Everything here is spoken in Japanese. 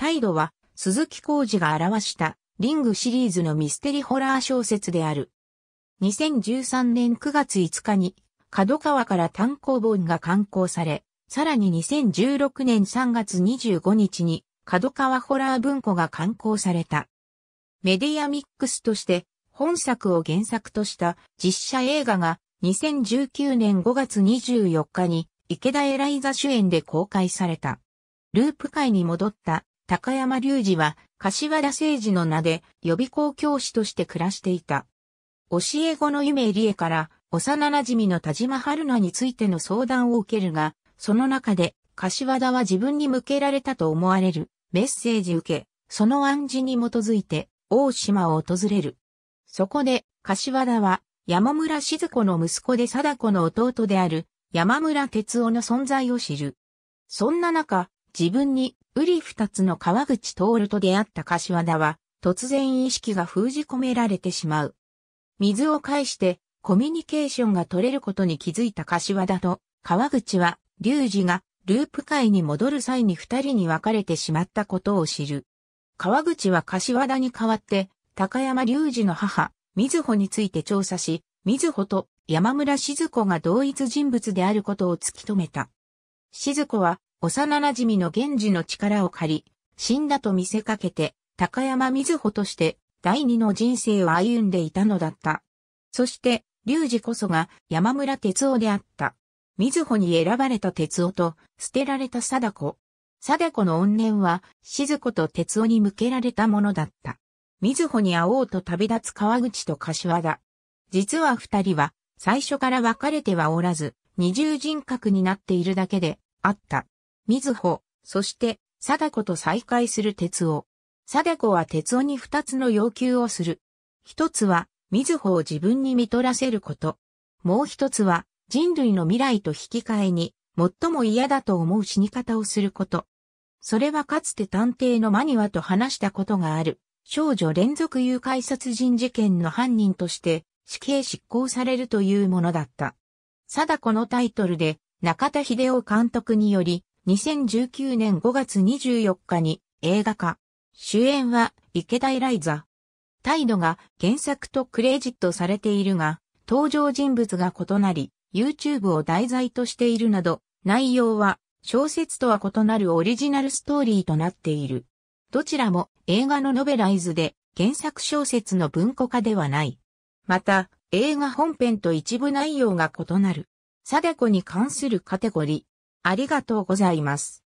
態度は鈴木浩二が表したリングシリーズのミステリホラー小説である。2013年9月5日に角川から単行本が刊行され、さらに2016年3月25日に角川ホラー文庫が刊行された。メディアミックスとして本作を原作とした実写映画が2019年5月24日に池田エライザ主演で公開された。ループ界に戻った高山隆二は、柏田誠二の名で予備校教師として暮らしていた。教え子の夢理恵から、幼馴染の田島春菜についての相談を受けるが、その中で、柏田は自分に向けられたと思われるメッセージ受け、その暗示に基づいて、大島を訪れる。そこで、柏田は、山村静子の息子で貞子の弟である、山村哲夫の存在を知る。そんな中、自分にうり二つの川口徹と出会った柏田は、突然意識が封じ込められてしまう。水を介して、コミュニケーションが取れることに気づいた柏田と、川口は、隆二が、ループ界に戻る際に二人に別れてしまったことを知る。川口は柏田に代わって、高山隆二の母、水穂について調査し、水穂と山村静子が同一人物であることを突き止めた。静子は幼馴染の源氏の力を借り、死んだと見せかけて、高山瑞穂として第二の人生を歩んでいたのだった。そして、龍二こそが山村哲夫であった。瑞穂に選ばれた哲夫と捨てられた貞子。貞子の怨念は静子と哲夫に向けられたものだった。瑞穂に会おうと旅立つ川口と柏田。実は二人は最初から別れてはおらず、二重人格になっているだけであった。水穂、そして、貞子と再会する鉄夫。貞子は鉄夫に二つの要求をする。一つは、水穂を自分に見取らせること。もう一つは、人類の未来と引き換えに、最も嫌だと思う死に方をすること。それはかつて探偵のマニワと話したことがある、少女連続誘拐殺人事件の犯人として、死刑執行されるというものだった。貞子のタイトルで、中田秀夫監督により、2019年5月24日に映画化。主演は池田エライザ。態度が原作とクレジットされているが、登場人物が異なり、YouTube を題材としているなど、内容は小説とは異なるオリジナルストーリーとなっている。どちらも映画のノベライズで原作小説の文庫化ではない。また、映画本編と一部内容が異なる。貞子に関するカテゴリー。ありがとうございます。